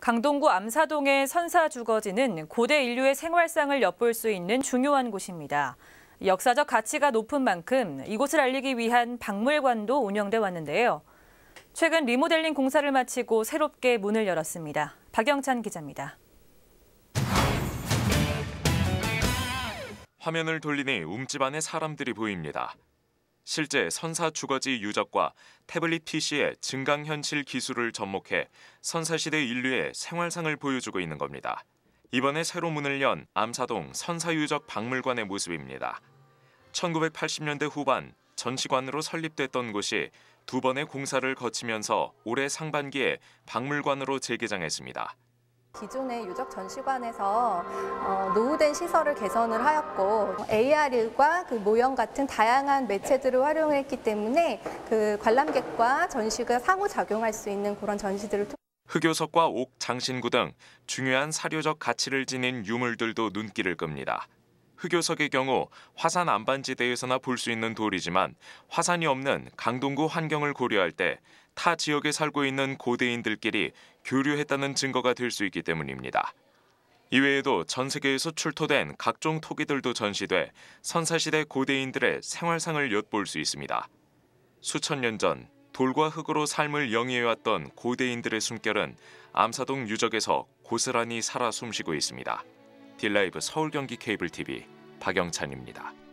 강동구 암사동의 선사 주거지는 고대 인류의 생활상을 엿볼 수 있는 중요한 곳입니다. 역사적 가치가 높은 만큼 이곳을 알리기 위한 박물관도 운영돼 왔는데요. 최근 리모델링 공사를 마치고 새롭게 문을 열었습니다. 박영찬 기자입니다. 화면을 돌리니 움집 안에 사람들이 보입니다. 실제 선사 주거지 유적과 태블릿 PC의 증강현실 기술을 접목해 선사시대 인류의 생활상을 보여주고 있는 겁니다. 이번에 새로 문을 연 암사동 선사유적 박물관의 모습입니다. 1980년대 후반 전시관으로 설립됐던 곳이 두 번의 공사를 거치면서 올해 상반기에 박물관으로 재개장했습니다. 기존의 유적 전시관에서 어, 노후된 시설을 개선을 하였고 AR과 그 모형 같은 다양한 매체들을 활용했기 때문에 그 관람객과 전시가 상호작용할 수 있는 그런 전시들을 통... 흑요석과 옥, 장신구 등 중요한 사료적 가치를 지닌 유물들도 눈길을 끕니다. 흑요석의 경우 화산 안반지대에서나 볼 수 있는 돌이지만 화산이 없는 강동구 환경을 고려할 때 타 지역에 살고 있는 고대인들끼리 교류했다는 증거가 될 수 있기 때문입니다. 이외에도 전 세계에서 출토된 각종 토기들도 전시돼 선사시대 고대인들의 생활상을 엿볼 수 있습니다. 수천 년 전 돌과 흙으로 삶을 영위해왔던 고대인들의 숨결은 암사동 유적에서 고스란히 살아 숨쉬고 있습니다. 딜라이브 서울경기 케이블TV 박영찬입니다.